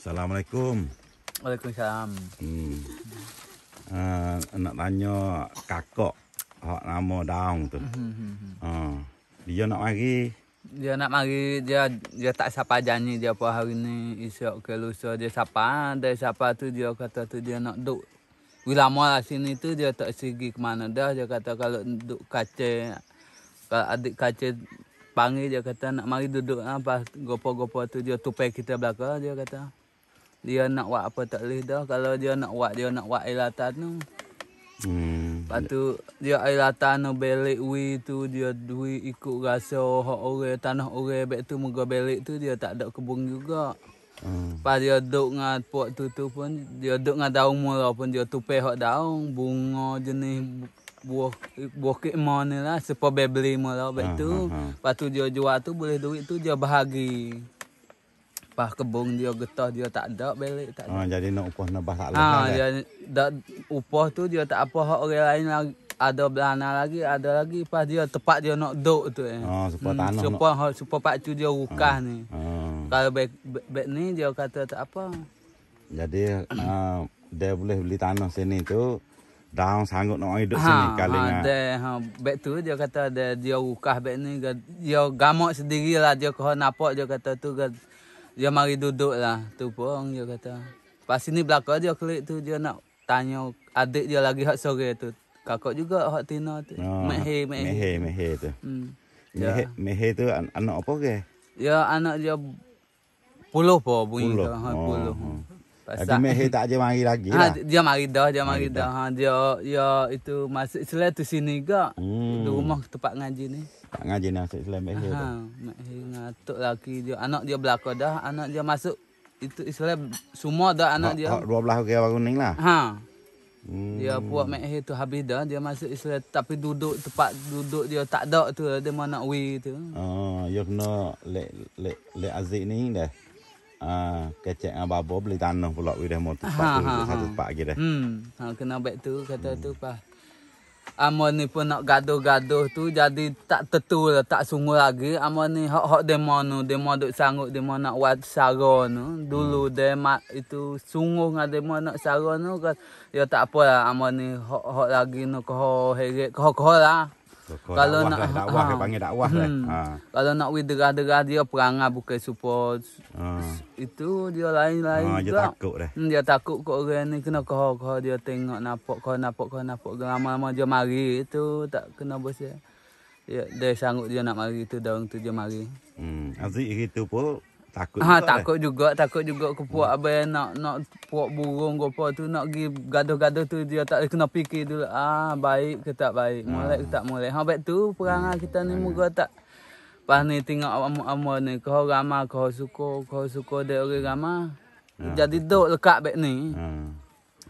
Assalamualaikum. Waalaikumsalam. Hmm. Uh, nak tanya kakak hak nama daun tu. Hmm, hmm, hmm. Uh, dia nak mari. Dia nak mari, dia dia tak siapa janji dia apa hari ni, esok ke lusa dia siapa, dari siapa tu dia kata tu dia nak duduk. Wilamo lah sini tu dia tak segi ke mana dah, dia kata kalau duduk kaca, kalau adik kaca panggil dia kata nak mari duduk lah, pas gopo-gopo tu dia tupai kita belakang, dia kata dia nak buat apa tak boleh dah kalau dia nak buat dia nak buat ilatan tu hmm. lepas tu dia ilatan latan tu we tu dia duit ikut rasa hak orang tanah orang baik tu moga balik tu dia tak ada kebun juga hmm. lepas dia duk dengan pot tu tu pun dia duk dengan daun mula pun dia tupe hak daun bunga jenis buah buah kekma ni lah sepa beli mula baik ha, tu ha, ha. lepas tu dia jual tu boleh duit tu dia bahagi lepas kebung dia getah dia tak ada balik tak ada. Oh, jadi nak upah nebah tak ah, lah. Ha, dia, upah tu dia tak apa orang lain lagi ada belana lagi ada lagi pas dia tepat dia nak duk tu eh. Oh, supaya hmm, tanah. Hmm, supaya nak... supaya pak dia rukah ha. ni. Ha. Kalau baik, baik, baik ni dia kata tak apa. Jadi uh, dia boleh beli tanah sini tu dah sanggup nak hidup ha, sini kali ha, ni. Ha, back tu dia kata dia, dia rukah back ni. Dia gamak lah dia kena nampak dia kata tu. Dia, dia mari duduk lah tu bohong dia kata pas ini belakang dia klik tu dia nak tanya adik dia lagi hot sore tu kakak juga hot tina tu oh, mehe mehe tu hmm. mehe ya. tu an anak apa ke ya anak dia puluh po bunyi puluh. Tu, hot ha, oh, puluh oh. Pasal, Jadi mehe tak aja mari lagi ha, lah. dia mari dah, dia mari dah. Ha, dia, dia itu masuk selalu tu sini ke. Hmm. Itu rumah tempat ngaji ni. Tak ngaji nak Islam Mek Hil. Ha, Mek Hil ngatuk lagi dia. Anak dia belakang dah. Anak dia masuk itu Islam semua dah anak dia. Dua belah ke baru ni lah. Ha. Hmm. Dia buat Mek Hil tu habis dah. Dia masuk Islam tapi duduk tempat duduk dia tak ada tu. Dia mana nak wih tu. Oh, dia kena lek le, le Aziz ni dah. Ah, uh, kecek dengan babo beli tanah pula wih dah motor. Ha, ha, Satu tempat lagi dah. Hmm. Ha, kena baik tu kata hmm. tu pak. Amo ni pun nak gaduh-gaduh tu jadi tak tentu lah, tak sungguh lagi. Amo ni hok-hok demo nu, demo duk sanggup demo nak buat saro nu. Dulu hmm. demo itu sungguh dengan demo nak saro nu. Ya tak apa lah, amo ni hok-hok lagi nu keho heret, keho-keho lah. Kau kalau dakwah nak kan, ha, dakwah, kan ha, dia panggil dakwah kan. hmm, lah. Ha. Kalau nak we derah-derah dia perangai bukan support. Ha. Itu dia lain-lain. Ha, dia juga. takut dah. Hmm, dia takut kok orang ni kena kau kau dia tengok nampak kau nampak kau nampak lama-lama dia mari itu tak kena bos dia. Ya, dia sanggup dia nak mari itu daun tu dia mari. Hmm, Aziz itu pun Takut ha, juga eh? takut eh. juga, takut juga ke puak hmm. abang eh, nak nak puak burung ke apa tu nak pergi gaduh-gaduh tu dia tak kena fikir dulu. Ah, baik ke tak baik. Hmm. Molek ke tak molek. Ha tu perangai hmm. kita ni hmm. muka tak Pas ni tengok amu-amu ni, kau ramah, kau suka, kau suka dia orang ramah. Hmm. Jadi duk lekat baik ni. Hmm.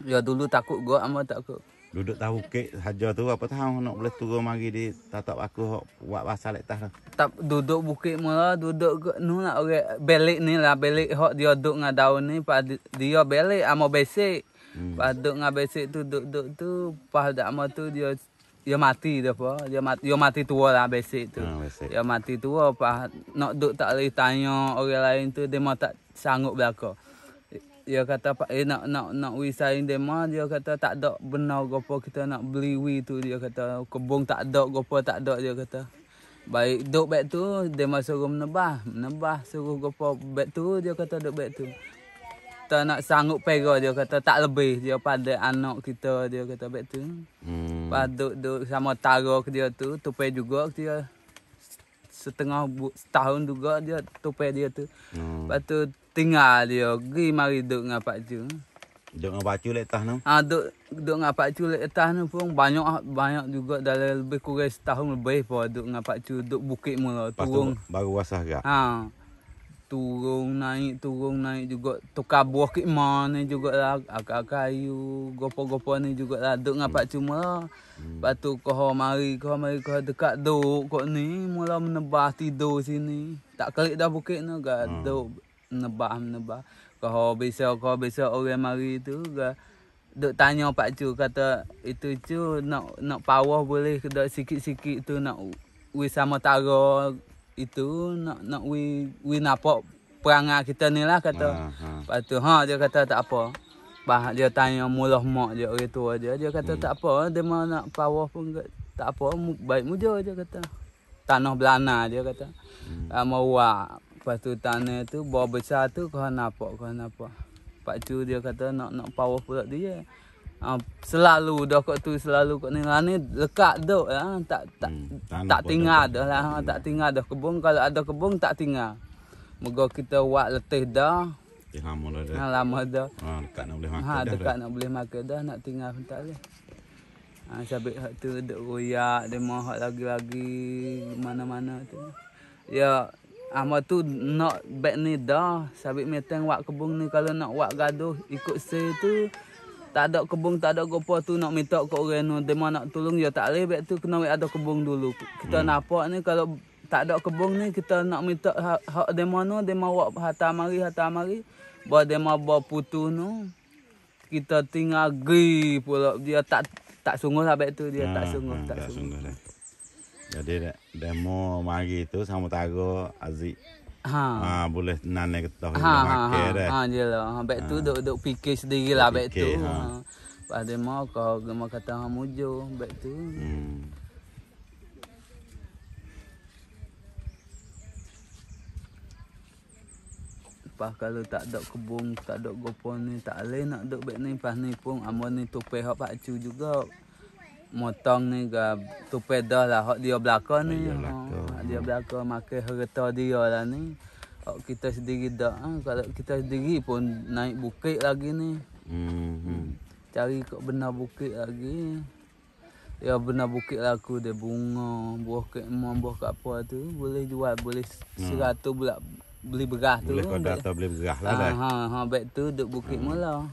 Ya dulu takut gua amu takut. Duduk tahu kek saja tu apa tahu nak boleh turun mari di tatap aku hok buat pasal atas lah. Tak duduk bukit mula duduk ke nu nak ore belik ni lah belik hok dia duduk ngan daun ni pa dia belik amo besik. Hmm. Pa duduk ngan besik tu duduk tu pas dak amo tu dia dia mati dia apa? Dia mati dia mati tua lah besik tu. Ah, dia mati tua pa nak duduk tak leh tanya orang lain tu dia tak sanggup belaka dia kata eh nak nak nak we sign demo dia kata tak ada benar gapo kita nak beli we tu dia kata kebong tak ada gapo tak ada dia kata baik dok bet tu demo suruh menebah menebah suruh gapo bet tu dia kata dok bet tu kita nak sanggup pera dia kata tak lebih dia pada anak kita dia kata bet tu hmm. paduk duk sama taruh dia tu tupai juga dia setengah setahun juga dia tupai dia tu hmm. Lepas tu tinggal dia pergi mari duduk dengan pak cu duduk dengan pak cu lek tah ah duduk duduk dengan pak cu lek tah ni pun banyak banyak juga dalam lebih kurang setahun lebih pun duduk dengan pak cu duduk bukit mula Lepas turun tu baru wasah gak ha turun naik turun naik juga tukar buah ke mana juga lah akar kayu gopo-gopo ni juga lah duduk dengan hmm. pak cu mula hmm. patu kau mari kau mari kau dekat duduk kok ni mula menebas tidur sini tak kelik dah bukit ni gak hmm. duduk nebah menebah kau oh, kau bisa orang mari tu ke dok tanya pak cu kata itu cu nak nak power boleh ke sikit-sikit tu nak wi sama taro itu nak nak wi wi napa perangai kita ni lah kata ah, ah. Pak tu ha dia kata tak apa bah dia tanya mulah mak dia orang tua dia dia kata hmm. tak apa dia mau nak power pun ke, tak apa baik mujo dia kata tanah belana dia kata hmm. Ah, mau wak Lepas tu tanah tu Buah besar tu kau nampak kau nampak Pak cu dia kata nak nak power pula dia ha, Selalu dokok tu selalu kat negara ni Lekat duk lah Tak tak hmm, tak tinggal dah lah ha. Tak hmm. tinggal dah kebun Kalau ada kebun tak tinggal Moga kita buat letih dah lah ah, lama dah. lama dah. dekat nak boleh ah, makan dah. dekat nak boleh makan dah. Nak tinggal pun tak boleh. Ha, sabit tu duduk royak. Dia mahu lagi-lagi. Mana-mana tu. Ya, Ama tu nak bet ni dah Sabit meteng wak kebung ni kalau nak wak gaduh ikut se tu tak ada kebung tak ada gopo tu nak minta ke orang tu dia nak tolong ya tak leh bek tu kena wak ada kebung dulu. Kita hmm. nampak ni kalau tak ada kebung ni kita nak minta ha- hak dia mana dia mau wak hata mari hata mari buat dia mau buat putu nu kita tinggal gi pula dia tak tak sungguh sabik lah tu dia hmm, tak ah, sungguh hmm, tak, tak sungguh. sungguh. Lah. Jadi demo mari itu sama tago Aziz. Ha. Ha boleh nane kita ha, makan dah. Ha, ha, ha, ha je lah. Ha tu ha. duk duk fikir sendiri lah bek tu. Ha. ha. Pak demo ko gemo kata ha mujo bek tu. Hmm. kalau tak ada kebun, tak ada gopon ni, tak boleh nak duduk baik ni. Pah ni pun, amon ni tupai hak pak juga motong ni ke tupeda lah hak dia belakon, ni. Ha, dia belakon. makan harta dia lah ni. Hak kita sendiri dah. Ha? Kalau kita sendiri pun naik bukit lagi ni. Mhm. Hmm, cari kok benda bukit lagi. Ya benda bukit laku lah dia bunga, buah ke emang, buah ke apa tu. Boleh jual, boleh hmm. seratus hmm. pula beli beras tu. Boleh kau kan, beli beras lah. Ah, kan. Ha, ha, baik tu duduk bukit hmm. mula.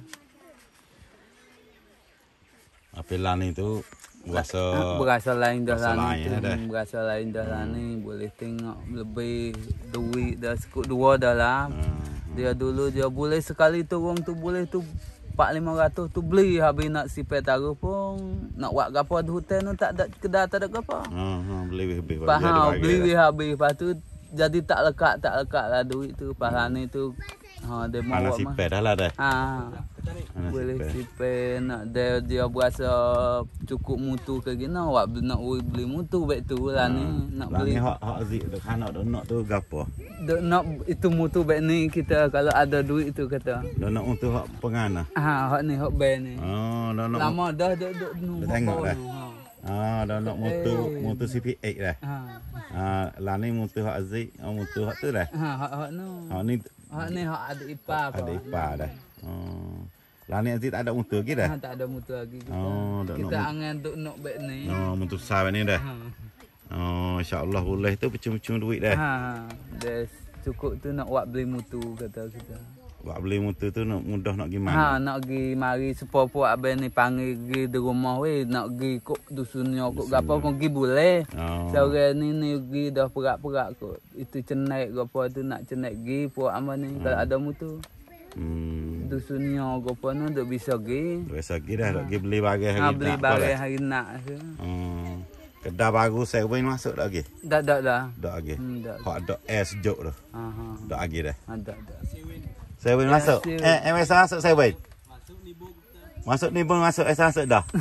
Tapi lani itu berasa berasa lain dah lani. Berasa lain dah lani hmm. boleh tengok lebih duit dah sekut dua dah lah. Hmm. hmm. Dia dulu dia boleh sekali tu orang tu boleh tu 4500 tu beli habis nak sipet taruh pun nak buat gapo di hotel tu tak ada kedai tak ada gapo. Ha hmm, beli lebih-lebih. Faham beli lah. lebih habis lepas tu jadi tak lekat tak lekat lah duit tu pahala ni tu ha dia mau mana sipe dah lah dah ha Mana boleh sipe nak dia dia berasa cukup mutu ke gini awak nak beli mutu baik tu lah ha. ni nak lah beli ni hak hak zik tu kan nak tu gapo dok nak itu mutu baik ni kita kalau ada duit tu kata dok nak mutu hak pengana lah. ha hak ni hak ben ni oh lama dah dok dok nu Ha download motor eh. motor CP8 dah. Ha. Ha lah ni motor hak Aziz, oh, motor hak tu dah. Ha hak hak no. Ha ni hak ni hak adik ipar. Adik ipar dah. Oh. Lah ni Aziz tak ada motor lagi dah. Ha tak ada motor lagi kita. Oh, tak kita angan untuk nak bag ni. Oh, motor besar ni dah. Ha. Oh, insya-Allah boleh tu pecum-pecum duit dah. Ha. Best cukup tu nak buat beli mutu kata kita. Buat beli mutu tu nak mudah nak gimana? Ha, nak pergi mari sepupu abai ni panggil pergi di rumah weh. Nak pergi kok dusunnya kok gapo pun pergi boleh. Oh. Sore ni ni pergi dah perak-perak kok. Itu cenek gapo tu nak cenek pergi puak apa ni. Hmm. Kalau ada mutu. Hmm. Dusunnya gapo ni dah bisa pergi. Bisa pergi dah. Ha. Nak pergi beli bagai hari ha, beli nak. hari nak. Hmm. Kedah baru saya pun masuk dah lagi. Dah dah dah. Dah lagi. Hmm, dah. ada air sejuk tu. Ha Dah lagi dah. Ada dah. Saya pun masuk. Eh, eh masa masuk saya pun. Masuk ni pun masuk, saya masuk dah.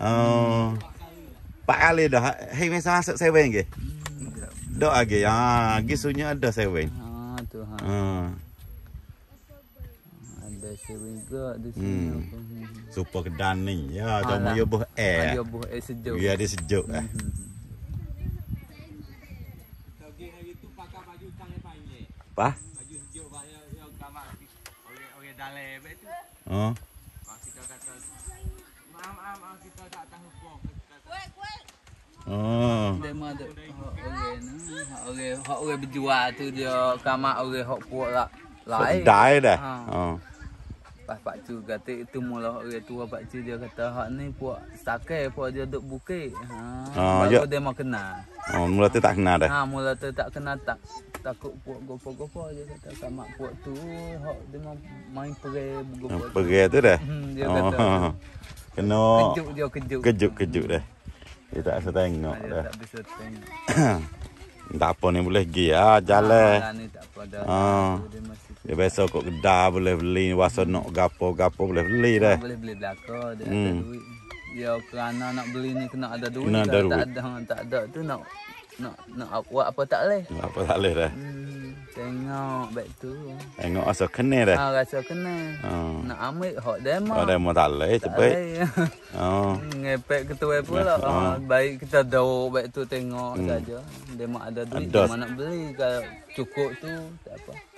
Oh. Pak Ali dah. Hei, masa masuk saya pun hmm, lagi. Dah lagi. Ha, lagi ada saya pun. Ha, ah, tu ha. Ha. Ah rasa ringgak hmm. hmm, hmm. Super kedan ni. Ya, cuma ha, dia buh air. Dia buh air sejuk. Biar dia sejuk eh. Hmm, apa? Baju sejuk bahaya dia utama oleh oleh dalam bet tu. Ha. Oh. Kita kata Mam am am kita tak tahu apa. Kuat kuat. Oh. Dia mah ada orang ni, orang orang berjual tu dia kamak orang hok puak lah. Lain. Dai dah. Ha. Oh. Lepas Pak Cu kata itu mula orang tua Pak Cu dia kata hak ni puak sakai puak dia duk bukit. Ha. Oh, Baru dia mau kena. Oh, ah, mula tu tak kena dah. Ha, mula tu tak kena tak. Takut puak gopo-gopo dia kata sama mak puak tu hak dia mau main pergi. gopo. Oh, ah, tu dah. Hmm, dia kata. Kena kejuk dia kejuk. Kejuk-kejuk dah. Dia tak rasa tengok dah. tak bisa tengok. Tak apa ni boleh pergi lah jalan. Ah, ni tak apa dah. Ah. Ya, kedai boleh beli. Wasa hmm. nak gapo-gapo boleh beli dah. Ah, boleh beli belaka. Dia hmm. ada duit. Ya kerana nak beli ni kena ada duit. Kena ada duit. Tak ada, tak ada tu nak, nak, nak buat apa tak leh? Apa tak leh? dah. Hmm. Tengok back tu. Tengok rasa kena dah. Ha, rasa kena. Oh. Nak ambil hot demo. Hot demo tak boleh cepat. oh. Ah. Ngepek ketua pula. Oh. Oh. Baik kita duduk back tu tengok hmm. saja. Demo ada duit. mana nak beli. Kalau cukup tu tak apa.